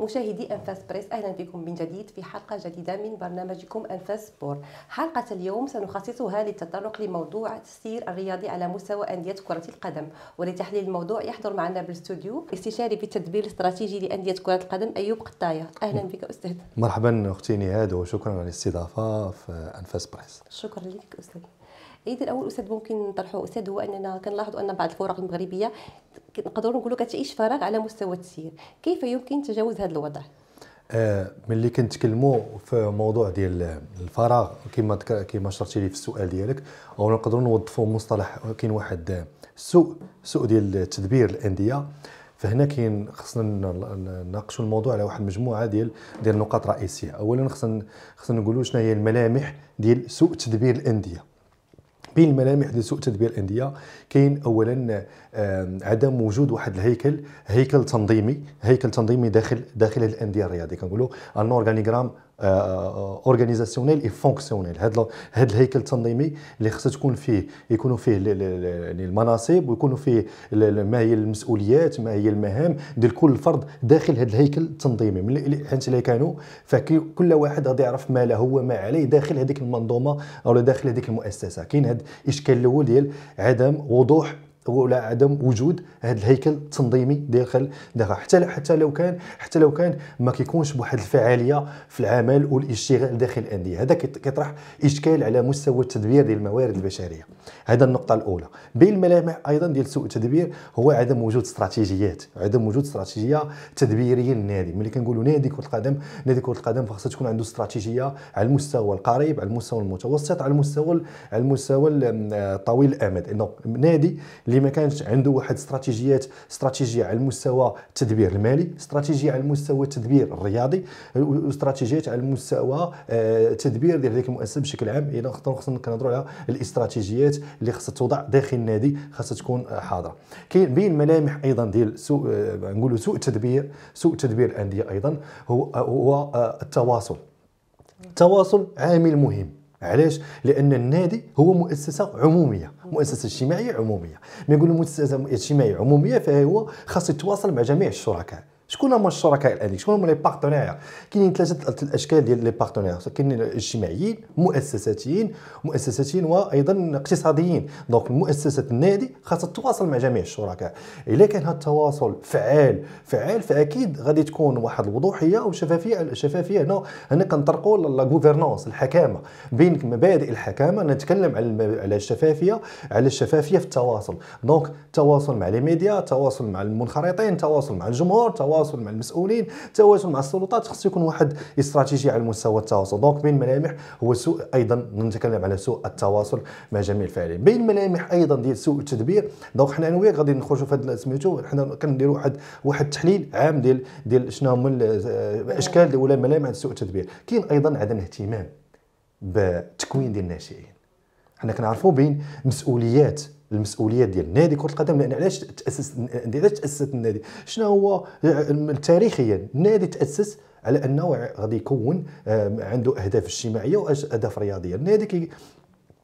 مشاهدي انفاس بريس اهلا بكم من جديد في حلقه جديده من برنامجكم انفاس سبور حلقه اليوم سنخصصها للتطرق لموضوع التسيير الرياضي على مستوى انديه كره القدم ولتحليل الموضوع يحضر معنا بالاستوديو استشاري في التدبير الاستراتيجي لانديه كره القدم ايوب قطايه اهلا بك استاذ مرحبا اختي نهاد وشكرا على الاستضافه في انفاس بريس شكرا لك استاذ العيد الاول استاذ ممكن نطرحه استاذ هو اننا كنلاحظوا ان بعض الفرق المغربيه نقدروا نقولوا كتعيش فراغ على مستوى التسيير كيف يمكن تجاوز هذا الوضع آه، ملي كنتكلموا في موضوع ديال الفراغ كما كما شرحتي لي في السؤال ديالك او نقدروا نوظفوا مصطلح كاين واحد السوء السوء ديال تدبير الانديه فهنا كاين خصنا نناقشوا الموضوع على واحد المجموعه ديال ديال النقاط الرئيسيه اولا خصنا خصنا نقولوا شنو هي الملامح ديال سوء تدبير الانديه بين الملامح ديال سوء تدبير الانديه كاين اولا عدم وجود واحد الهيكل هيكل تنظيمي هيكل تنظيمي داخل داخل الانديه الرياضيه كنقولوا ان اورغانيغرام اورغانيزاسيونيل اي فونكسيونيل هذا هاد الهيكل التنظيمي اللي خصها تكون فيه يكونوا فيه يعني المناصب ويكونوا فيه ما هي المسؤوليات ما هي المهام ديال كل فرد داخل هذا الهيكل التنظيمي حيت اللي كانوا فكل واحد غادي يعرف ما له وما عليه داخل هذيك المنظومه او داخل هذيك المؤسسه كاين هذا الاشكال الاول ديال عدم وضوح ولا عدم وجود هذا الهيكل التنظيمي داخل داخل حتى حتى لو كان حتى لو كان ما كيكونش بواحد الفعاليه في العمل والاشتغال داخل الانديه هذا كيطرح اشكال على مستوى التدبير ديال الموارد البشريه هذا النقطه الاولى بين الملامح ايضا ديال سوء التدبير هو عدم وجود استراتيجيات عدم وجود استراتيجيه تدبيريه للنادي ملي كنقولوا نادي كره القدم نادي كره القدم خاصها تكون عنده استراتيجيه على المستوى القريب على المستوى المتوسط على المستوى على المستوى الطويل آه، الامد انه نادي اللي ما كانش عنده واحد استراتيجيات استراتيجيه على المستوى التدبير المالي استراتيجيه على المستوى التدبير الرياضي استراتيجيات على المستوى التدبير آه، ديال هذيك المؤسسه بشكل عام الى خصنا كنهضروا على الاستراتيجيات اللي خصها توضع داخل النادي خاصها تكون حاضره كاين بين ملامح ايضا ديال سوء آه، نقولوا سوء التدبير سوء تدبير الانديه ايضا هو آه، التواصل التواصل عامل مهم علاش لان النادي هو مؤسسه عموميه مؤسسه اجتماعيه عموميه ما نقول مؤسسه اجتماعيه عموميه فهو خاص يتواصل مع جميع الشركاء شكون هما الشركاء الاليين شكون هما لي بارتنير كاينين ثلاثه الاشكال ديال لي بارتنير كاينين اجتماعيين مؤسساتيين مؤسساتيين وايضا اقتصاديين دونك مؤسسه النادي خاصها تتواصل مع جميع الشركاء الا كان هذا التواصل فعال فعال فاكيد غادي تكون واحد الوضوحيه وشفافيه الشفافيه هنا هنا كنطرقوا لا غوفيرنونس الحكامه بين مبادئ الحكامه نتكلم على على الشفافيه على الشفافيه في التواصل دونك التواصل مع لي ميديا التواصل مع المنخرطين التواصل مع الجمهور تواصل التواصل مع المسؤولين التواصل مع السلطات خصو يكون واحد استراتيجي على مستوى التواصل دونك بين الملامح هو سوء ايضا نتكلم على سوء التواصل مع جميع الفاعلين بين الملامح ايضا ديال سوء التدبير دونك حنا انا وياك غادي نخرجوا في هذا سميتو حنا كنديروا واحد واحد التحليل عام ديال ديال شنو هما الاشكال آه، آه. ولا ملامح سوء التدبير كاين ايضا عدم اهتمام بتكوين ديال الناشئين حنا كنعرفوا بين مسؤوليات المسؤوليات ديال نادي كره القدم لان علاش تاسس علاش تاسست النادي شنو هو آه، تاريخيا النادي تاسس على انه غادي يكون آه، عنده اهداف اجتماعيه واهداف رياضيه النادي كي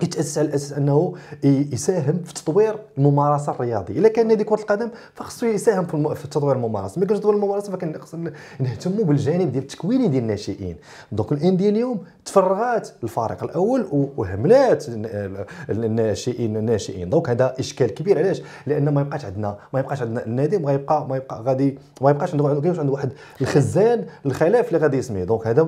كيتاسس على اساس انه يساهم في تطوير الممارسه الرياضيه اذا كان نادي كره القدم فخصو يساهم في, في تطوير الممارسه ما كانش تطوير الممارسه فكان خصنا نهتموا بالجانب ديال التكويني ديال الناشئين دونك الانديه اليوم تفرغات الفريق الاول وهملات الناشئين الناشئين دونك هذا اشكال كبير علاش لان ما يبقاش عندنا ما يبقاش عندنا النادي ما يبقى ما يبقى غادي ما يبقاش عنده ما عنده واحد الخزان الخلاف اللي غادي يسميه دونك هذا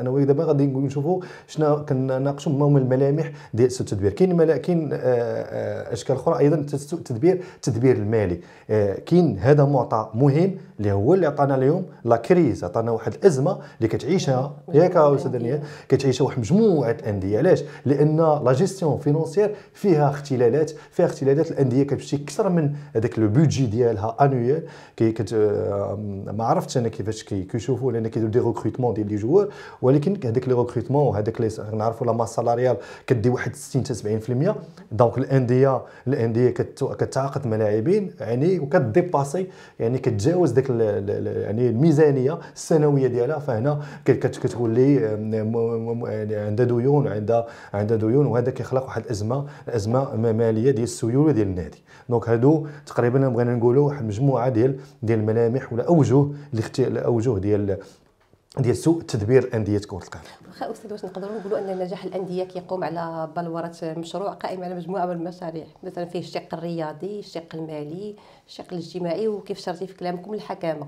انا دابا غادي نشوفوا شنو كنناقشوا ما هما الملامح ديال سوء التدبير كاين كاين آه، آه، اشكال اخرى ايضا سوء التدبير التدبير المالي آه، كاين هذا معطى مهم اللي هو اللي عطانا اليوم لا كريز عطانا واحد الازمه اللي كتعيشها ياك استاذ كتعيشها واحد مجموعه الانديه علاش لان لا جيستيون فينونسيير فيها اختلالات فيها اختلالات الانديه كتمشي اكثر من هذاك لو بودجي ديالها انويال كي كت ما عرفتش انا كيفاش كيشوفوا لان كيديروا دي ريكروتمون ديال لي جوار ولكن هذاك لي ريكروتمون وهذاك نعرفوا لا ماس سالاريال كدي واحد 60 حتى 70% دونك الانديه الانديه كتعاقد مع لاعبين يعني وكديباسي يعني كتجاوز ديك يعني الميزانيه السنويه ديالها فهنا كتولي يعني عندها ديون عندها عندها ديون وهذا كيخلق واحد الازمه ازمه ماليه ديال السيوله ديال النادي دونك هادو تقريبا بغينا نقولوا واحد المجموعه ديال ديال الملامح ولا اوجه الاوجه ديال ديال سوء تدبير انديه كره القدم واخا استاذ واش نقدروا نقولوا ان نجاح الانديه كيقوم على بلوره مشروع قائم على مجموعه من المشاريع مثلا فيه الشق الرياضي الشق المالي الشق الاجتماعي وكيف شرتي في كلامكم الحكامه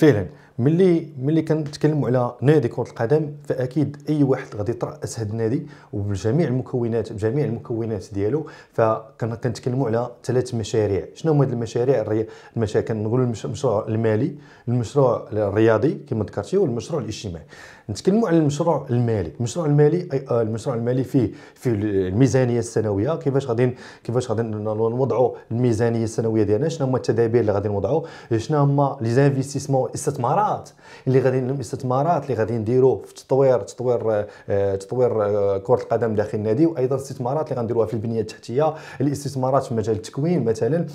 فعلا ملي ملي كنتكلموا على نادي كره القدم فاكيد اي واحد غادي يتراس هذا النادي وبجميع المكونات بجميع المكونات ديالو فكنتكلموا على ثلاث مشاريع شنو هما هاد المشاريع الري... المشاريع كنقولوا المشروع المالي المشروع الرياضي كما ذكرتي والمشروع الاجتماعي نتكلموا على المشروع المالي المشروع المالي أي آه، المشروع المالي فيه فيه الميزانيه السنويه كيفاش غادي كيفاش غادي نوضعوا الميزانيه السنويه ديالنا شنو هما التدابير اللي غادي نوضعوا شنو هما لي زانفيستيسمون الاستثمارات اللي غادي الاستثمارات اللي غادي نديروا في تطوير تطوير آه، تطوير آه، كره القدم داخل النادي وايضا الاستثمارات اللي غنديروها في البنيه التحتيه الاستثمارات في مجال التكوين مثلا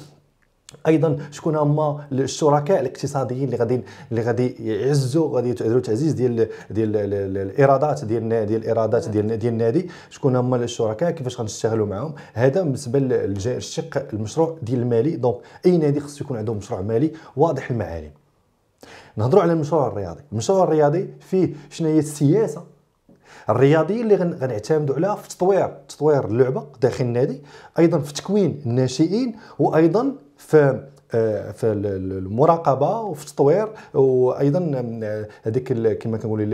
ايضا شكون هما الشركاء الاقتصاديين اللي غادي اللي غادي يعزوا غادي يديروا تعزيز ديال ديال الايرادات ديال ديال الايرادات ديال ديال النادي شكون هما الشركاء كيفاش غنشتغلوا معاهم هذا بالنسبه للشق المشروع ديال المالي دونك اي نادي خصو يكون عنده مشروع مالي واضح المعالم نهضروا على المشروع الرياضي المشروع الرياضي فيه شنو هي السياسه الرياضيه اللي غنعتمدوا عليها في تطوير تطوير اللعبه داخل النادي ايضا في تكوين الناشئين وايضا firm آه، في المراقبه وفي التطوير وايضا آه، هذيك كما كنقولوا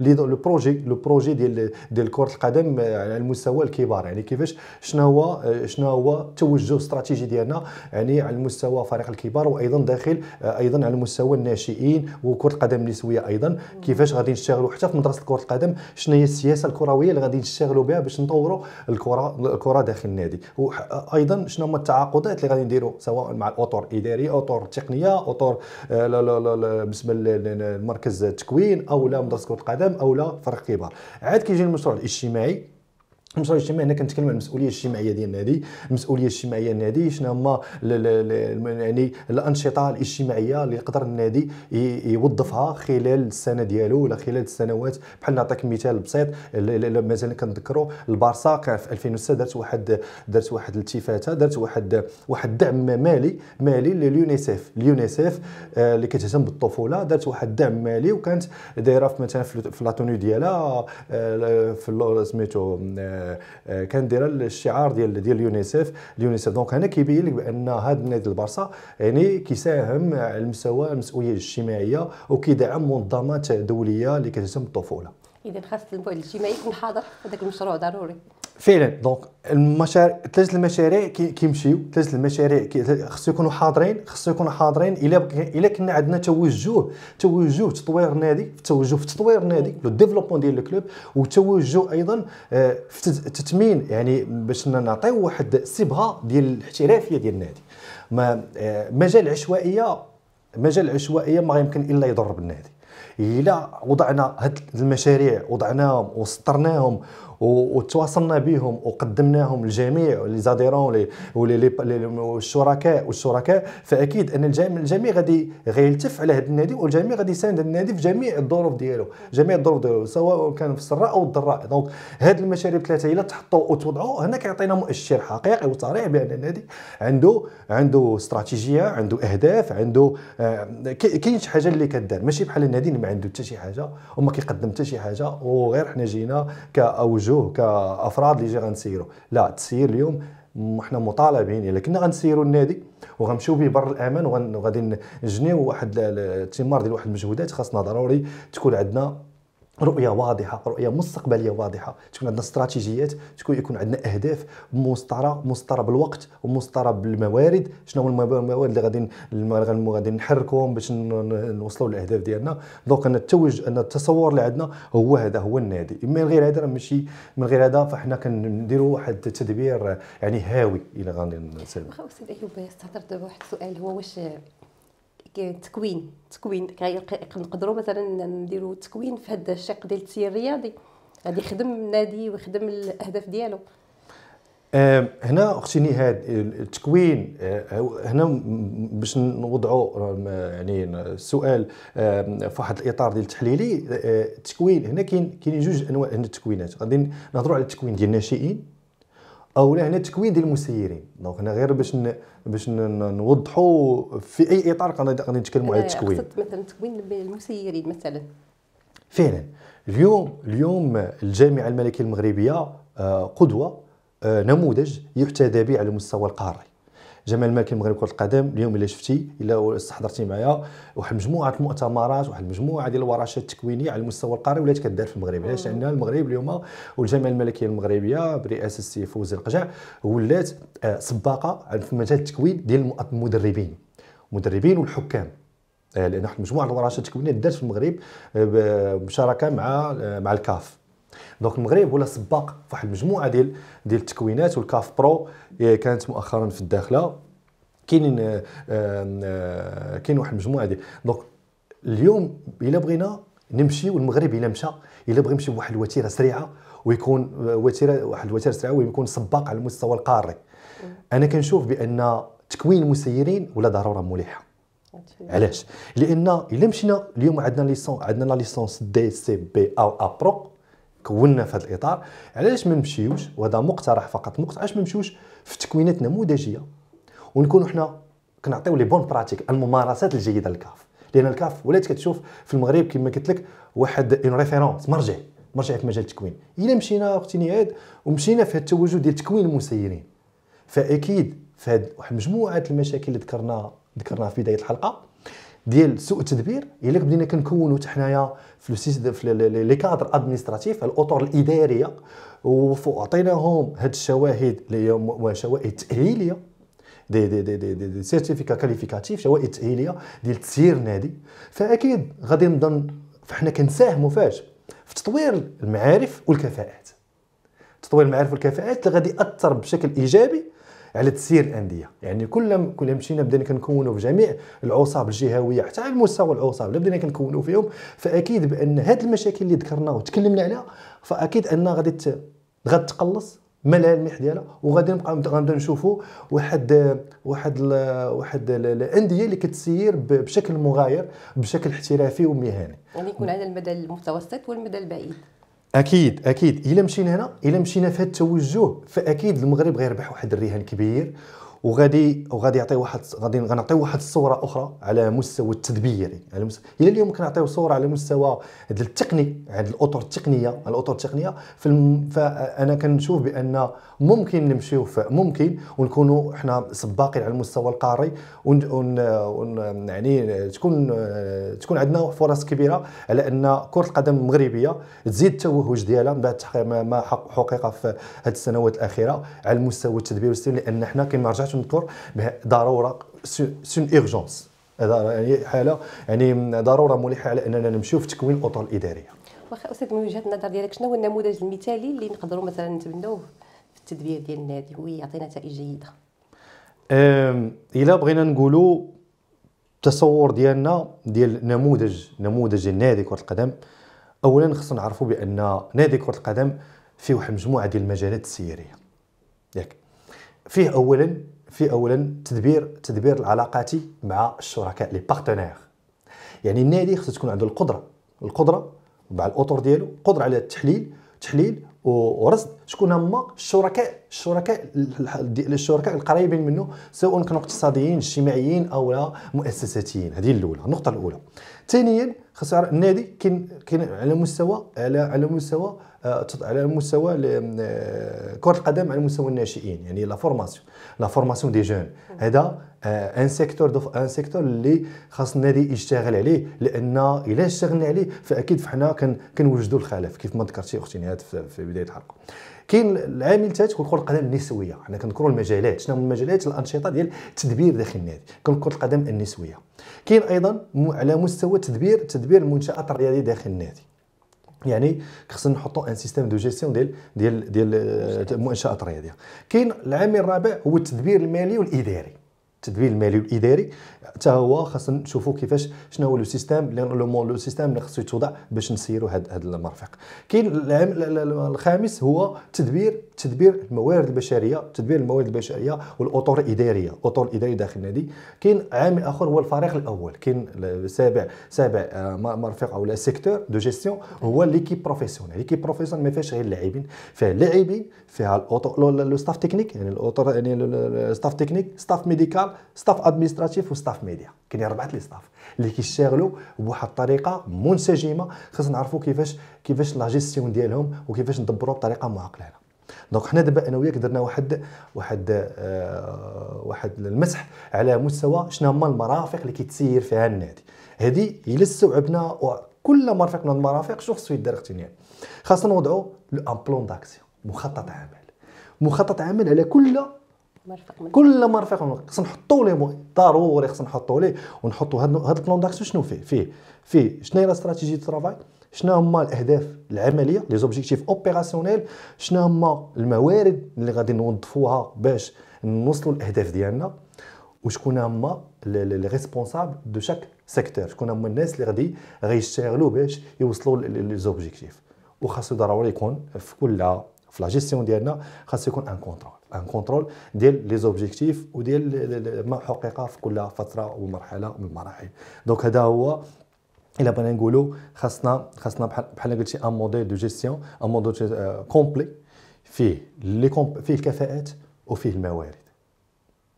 لو بروجي لو بروجي ديال ديال كره القدم آه، على المستوى الكبار يعني كيفاش شنو هو شنو هو التوجه الاستراتيجي ديالنا يعني على المستوى فريق الكبار وايضا داخل ايضا على مستوى الناشئين وكره القدم النسويه ايضا كيفاش غادي نشتغلوا حتى في مدرسه كره القدم شنو هي السياسه الكرويه اللي غادي نشتغلوا بها باش نطوروا الكره الكره داخل النادي وايضا شنو هما التعاقدات اللي غادي نديروا سواء مع اطر اداري اطر تقنيه اطر آه، بالنسبه لمركز التكوين او لا مدرسه كره القدم او لا فريق كبار عاد كيجي المشروع الاجتماعي المسؤوليه الاجتماعيه هنا كنتكلم على المسؤوليه الاجتماعيه ديال النادي المسؤوليه الاجتماعيه النادي شنو هما يعني الانشطه الاجتماعيه اللي يقدر النادي يوظفها خلال السنه ديالو ولا خلال السنوات بحال نعطيك مثال بسيط مثلا كنذكروا البارسا كان في 2006 دارت واحد دارت واحد التفاته دارت واحد واحد دعم مالي مالي لليونيسيف اليونيسيف آه، اللي كتهتم بالطفوله دارت واحد الدعم مالي وكانت دايره مثلا في لاتوني ديالها آه، في سميتو آه، آه، كان دايره الشعار ديال ديال اليونيسيف اليونيسيف دونك هنا كيبين لك بان هذا النادي البارسا يعني كيساهم على المستوى المسؤوليه الاجتماعيه وكيدعم منظمات دوليه اللي كتهتم بالطفوله اذا خاص المؤهل الاجتماعي يكون حاضر هذاك المشروع ضروري فعلا دونك المشاريع ثلاثه المشاريع كيمشيو ثلاثه المشاريع خصو يكونوا حاضرين خصو يكونوا حاضرين الا الا كنا عندنا توجه توجه تطوير النادي توجه في تطوير النادي لو ديفلوبمون ديال الكلوب وتوجه ايضا آه، في تثمين يعني باش نعطيو واحد سبها ديال الاحترافيه ديال النادي ما آه، مجال العشوائيه مجال العشوائيه ما يمكن الا يضر بالنادي الا وضعنا هاد المشاريع وضعناهم وسطرناهم وتواصلنا بهم وقدمناهم للجميع لي زاديرون والشركاء والشركاء فاكيد ان الجميع غادي غيلتف على هذا النادي والجميع غادي يساند النادي في جميع الظروف ديالو جميع الظروف ديالو سواء كان في السراء او الضراء دونك هاد المشاريع الثلاثه الا تحطوا وتوضعوا هنا كيعطينا مؤشر حقيقي وصريح بان النادي عنده عنده استراتيجيه عنده اهداف عنده آه، كاين شي حاجه اللي كدار ماشي بحال النادي اللي ما عنده حتى شي حاجه وما كيقدم حتى شي حاجه وغير حنا جينا كاوجه نوجهوه كافراد اللي جي غنسيروا لا تسير اليوم احنا مطالبين الا كنا غنسيروا النادي وغنمشيو به بر الامان وغادي نجنيو واحد الثمار ديال واحد المجهودات خاصنا ضروري تكون عندنا رؤية واضحة رؤية مستقبلية واضحة تكون عندنا استراتيجيات تكون يكون عندنا أهداف مسطرة مسطرة بالوقت ومسطرة بالموارد شنو هو الموارد اللي غادي غادي نحركهم باش نوصلوا للأهداف ديالنا دونك أن التوج أن التصور اللي عندنا هو هذا هو النادي من غير هذا ماشي من غير هذا فحنا كنديروا واحد التدبير يعني هاوي إلى غادي نسالوا. أيوب استهدرت دابا واحد السؤال هو واش التكوين التكوين نقدروا مثلا نديروا تكوين في هذا الشق ديال التسيير الرياضي غادي يخدم النادي ويخدم الاهداف ديالو هنا اختي نهاد التكوين آه، هنا باش نوضعوا يعني السؤال في واحد الاطار ديال التحليلي التكوين آه، هنا كاين كاين جوج انواع من التكوينات غادي نهضروا على التكوين ديال الناشئين او هنا تكوين ديال المسيرين دونك هنا غير باش ن... باش نوضحوا في اي اطار غادي نتكلموا على التكوين مثلا تكوين المسيرين مثلا فعلا اليوم اليوم الجامعه الملكيه المغربيه آه، قدوه آه، نموذج يحتذى به على مستوى القاري جمال ملك المغرب كره القدم اليوم الا شفتي الا استحضرتي معايا واحد مجموعه المؤتمرات واحد المجموعه ديال الورشات التكوينيه على المستوى القاري ولات كدار في المغرب علاش لان المغرب اليوم والجمعيه الملكيه المغربيه برئاسه السي فوزي القجع ولات آه، سباقه في مجال التكوين ديال المدربين المدربين والحكام آه، لان واحد المجموعه الورشات التكوينيه دارت في المغرب آه، بشراكه مع مع الكاف دونك المغرب ولا سباق فواحد المجموعه ديال ديال التكوينات والكاف برو إيه، كانت مؤخرا في الداخله كاينين آه، آه، كاين واحد المجموعه ديال دونك اليوم الا بغينا نمشي والمغرب الا مشى الا بغى يمشي بواحد الوتيره سريعه ويكون آه، وتيره واحد الوتيره سريعه ويكون سباق على المستوى القاري انا كنشوف بان تكوين المسيرين ولا ضروره ملحه علاش لان الا مشينا اليوم عندنا ليسون عندنا لا ليسونس دي سي بي او ابرو كونا في هذا الاطار علاش ما نمشيوش وهذا مقترح فقط مقترح علاش ما نمشيوش في تكوينات نموذجيه ونكونوا حنا كنعطيو لي بون براتيك الممارسات الجيده للكاف لان الكاف ولات كتشوف في المغرب كما قلت لك واحد اون ريفيرونس مرجع مرجع في مجال التكوين الا مشينا اختي نهاد ومشينا في هذا التوجه ديال تكوين المسيرين فاكيد في هذه واحد مجموعه المشاكل اللي ذكرنا ذكرناها في بدايه الحلقه ديال سوء التدبير الا بدينا كنكونوا حتى حنايا في في لي كادر ادمنستراتيف الاطر الاداريه وعطيناهم هاد الشواهد اللي هي شواهد تاهيليه دي دي دي دي, دي, دي سيرتيفيكا كاليفيكاتيف شواهد تاهيليه ديال تسيير نادي فاكيد غادي نظن فحنا كنساهموا فاش في تطوير المعارف والكفاءات تطوير المعارف والكفاءات اللي غادي ياثر بشكل ايجابي على تسيير الانديه يعني كل كل مشينا بدينا كنكونوا في جميع العصاب الجهويه حتى على المستوى العصاب اللي بدينا كنكونوا فيهم فاكيد بان هذه المشاكل اللي ذكرنا وتكلمنا عليها فاكيد انها غادي غتقلص ما الملامح ديالها وغادي نبقى غنبدا نشوفوا واحد واحد الـ واحد الانديه اللي كتسير بشكل مغاير بشكل احترافي ومهني يعني يكون على المدى المتوسط والمدى البعيد اكيد اكيد الا مشينا هنا الا مشينا في هذا التوجه فاكيد المغرب غيربح واحد الرهان كبير وغادي وغادي يعطي واحد غادي غنعطي واحد الصوره اخرى على مستوى التدبير يعني، على مستوى الى اليوم كنعطيو صوره على مستوى التقني عند الاطر التقنيه الاطر التقنيه فانا كنشوف بان ممكن نمشيو ممكن ونكونوا حنا سباقين على المستوى القاري ون... ون... ون... يعني تكون تكون عندنا فرص كبيره على ان كره القدم المغربيه تزيد التوهج ديالها من بعد ما حقق في هذه السنوات الاخيره على المستوى التدبير لان حنا كما رجعت علاش نذكر ضروره سون ايرجونس هذا يعني حاله يعني ضروره ملحه على اننا نمشيو في تكوين الاطر الاداريه واخا استاذ من وجهه النظر ديالك شنو هو النموذج المثالي اللي نقدروا مثلا نتبنوه في التدبير ديال النادي ويعطي نتائج جيده الا بغينا نقولوا التصور ديالنا ديال نموذج نموذج النادي كره القدم اولا خصنا نعرفوا بان نادي كره القدم فيه واحد المجموعه ديال المجالات السياريه ياك فيه اولا في اولا تدبير تدبير العلاقات مع الشركاء لي بارتنير يعني النادي خصو تكون عنده القدره القدره مع الاطر ديالو القدره على التحليل تحليل ورصد شكون هما الشركاء الشركاء الشركاء القريبين منه سواء كانوا اقتصاديين اجتماعيين او مؤسساتيين هذه الاولى النقطه الاولى ثانيا خاصو النادي كاين كاين على مستوى على على مستوى آه، على مستوى آه، كره القدم على مستوى الناشئين يعني لا فورماسيون لا فورماسيون دي جون هذا ان سيكتور ان سيكتور اللي خاص النادي يشتغل عليه لان الا اشتغلنا عليه فاكيد فحنا كنوجدوا الخلف كيف ما ذكرتي اختي نهاد في بدايه الحلقه كاين العامل الثالث هو كره القدم النسويه حنا كنذكروا المجالات شنو هما المجالات الانشطه ديال التدبير داخل النادي كن كره القدم النسويه كاين ايضا على مستوى تدبير تدبير المنشات الرياضيه داخل النادي يعني خصنا نحطوا ان سيستيم دو جيستيون ديال ديال ديال المنشات آه، الرياضيه كاين العامل الرابع هو التدبير المالي والاداري التدبير المالي والاداري حتى هو خاصنا نشوفوا كيفاش شنو هو لو سيستيم لو سيستيم اللي خصو يتوضع باش نسيروا هاد هاد المرفق كاين الخامس هو تدبير تدبير الموارد البشريه تدبير الموارد البشريه والاطر الاداريه الاطر الاداريه داخل النادي كاين عامل اخر هو الفريق الاول كاين سابع سابع آه، مرفق او لا سيكتور دو جيستيون هو ليكيب بروفيسيونيل ليكيب بروفيسيونيل ما فيهاش غير اللاعبين فيها اللاعبين فيها الاطر لو ستاف تكنيك يعني الاطر يعني ستاف تكنيك ستاف ميديكال ستاف ادمنستراتيف وستاف ميديا كاين اربعه لي ستاف اللي كيشتغلوا بواحد الطريقه منسجمه خاصنا نعرفوا كيفاش كيفاش لا جيستيون ديالهم وكيفاش ندبروا بطريقه معقله دونك حنا دابا انا وياك درنا واحد واحد آه واحد المسح على مستوى شنو هما المرافق اللي كيتسير فيها النادي هذه الا استوعبنا كل مرفق من المرافق شنو خصو يدير اختي خاصنا نوضعوا لو ان بلون داكسيون مخطط عمل مخطط عمل على كل مرفق كل مرفق خصنا نحطوا مو ضروري خصنا نحطوا ليه ونحطوا هذا البلان داكسيون شنو فيه فيه فيه شنو هي استراتيجي دو ترافاي شنو هما الاهداف العمليه لي زوبجيكتيف اوبيراسيونيل شنو هما الموارد اللي غادي نوظفوها باش نوصلوا الاهداف ديالنا وشكون هما لي ريسبونسابل دو شاك سيكتور شكون هما الناس اللي غادي غيشتغلوا باش يوصلوا لي زوبجيكتيف وخاصو ضروري يكون في كل في لا جيستيون ديالنا خاصو يكون ان كونترول ان كونترول ديال لي زوبجيكتيف وديال ما حقق في كل فتره ومرحله من المراحل دونك هذا هو الا بغينا نقولوا خاصنا خاصنا بحال قلتي ان موديل دو جيستيون ان موديل كومبلي فيه لي فيه الكفاءات وفيه الموارد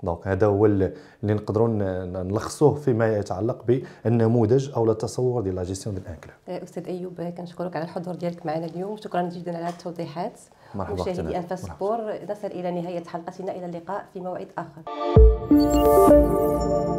دونك هذا هو اللي نقدروا نلخصوه فيما يتعلق بالنموذج او التصور ديال لا جيستيون ديال انكلو استاذ ايوب كنشكرك على الحضور ديالك معنا اليوم شكرا جدا على التوضيحات مرحبا مشاهدي انفاس سبور نصل الى نهايه حلقتنا الى اللقاء في موعد اخر